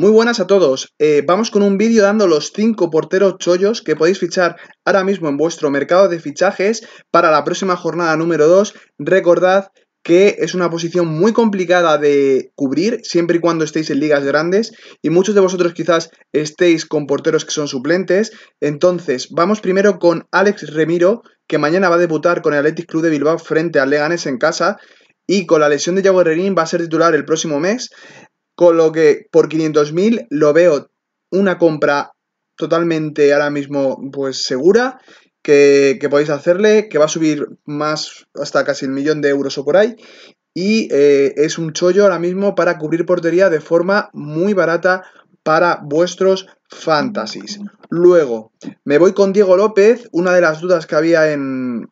Muy buenas a todos, eh, vamos con un vídeo dando los 5 porteros chollos que podéis fichar ahora mismo en vuestro mercado de fichajes para la próxima jornada número 2. Recordad que es una posición muy complicada de cubrir siempre y cuando estéis en ligas grandes y muchos de vosotros quizás estéis con porteros que son suplentes. Entonces, vamos primero con Alex Remiro, que mañana va a debutar con el Athletic Club de Bilbao frente al Leganés en casa y con la lesión de Yago va a ser titular el próximo mes. Con lo que por 500.000 lo veo una compra totalmente ahora mismo pues segura que, podéis hacerle, que va a subir más hasta casi el millón de euros o por ahí. Y eh, es un chollo ahora mismo para cubrir portería de forma muy barata para vuestros fantasies. Luego, me voy con Diego López, una de las dudas que había en,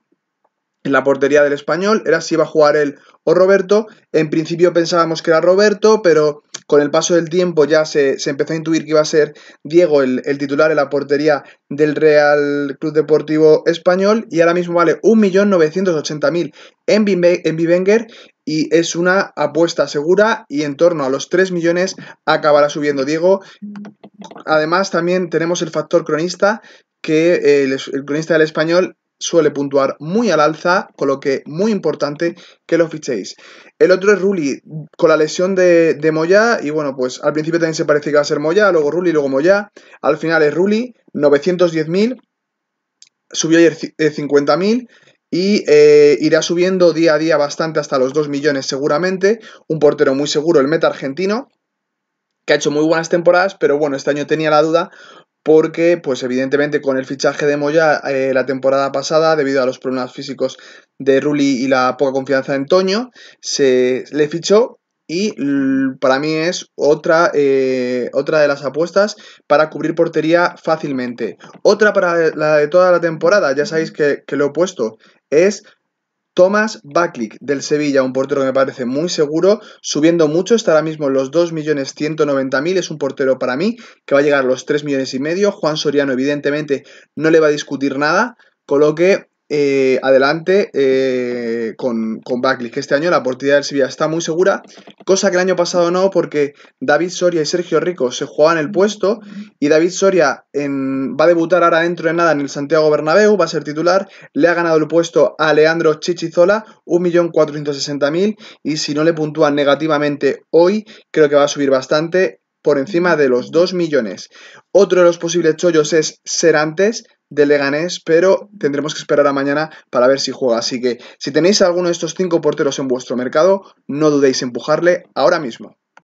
la portería del español, era si iba a jugar él o Roberto. En principio pensábamos que era Roberto, pero con el paso del tiempo ya se, empezó a intuir que iba a ser Diego el, titular en la portería del Real Club Deportivo Español y ahora mismo vale 1.980.000 en, en Bivenger y es una apuesta segura y en torno a los 3 millones acabará subiendo Diego. Además también tenemos el factor cronista que el cronista del español suele puntuar muy al alza, con lo que muy importante que lo fichéis. El otro es Rulli, con la lesión de, de Moya, y bueno, pues al principio también se parecía que va a ser Moya, luego Rulli, luego Moya, al final es Rulli, 910.000, subió ayer 50.000, eh, y eh, irá subiendo día a día bastante hasta los 2 millones seguramente, un portero muy seguro, el meta argentino, que ha hecho muy buenas temporadas, pero bueno, este año tenía la duda porque pues evidentemente con el fichaje de Moya eh, la temporada pasada, debido a los problemas físicos de Rulli y la poca confianza en Toño, se le fichó y para mí es otra, eh, otra de las apuestas para cubrir portería fácilmente. Otra para la de toda la temporada, ya sabéis que, que lo he puesto, es Thomas Baklik del Sevilla, un portero que me parece muy seguro, subiendo mucho, está ahora mismo en los 2.190.000, es un portero para mí que va a llegar a los 3 millones y medio. Juan Soriano evidentemente no le va a discutir nada, Coloque. Eh, adelante eh, con, con que Este año la partida del Sevilla está muy segura, cosa que el año pasado no, porque David Soria y Sergio Rico se jugaban el puesto y David Soria va a debutar ahora dentro de nada en el Santiago Bernabéu, va a ser titular, le ha ganado el puesto a Leandro Chichizola, 1.460.000 y si no le puntúan negativamente hoy, creo que va a subir bastante por encima de los 2 millones. Otro de los posibles chollos es Serantes, de Leganés, pero tendremos que esperar a mañana para ver si juega. Así que si tenéis alguno de estos cinco porteros en vuestro mercado, no dudéis en empujarle ahora mismo.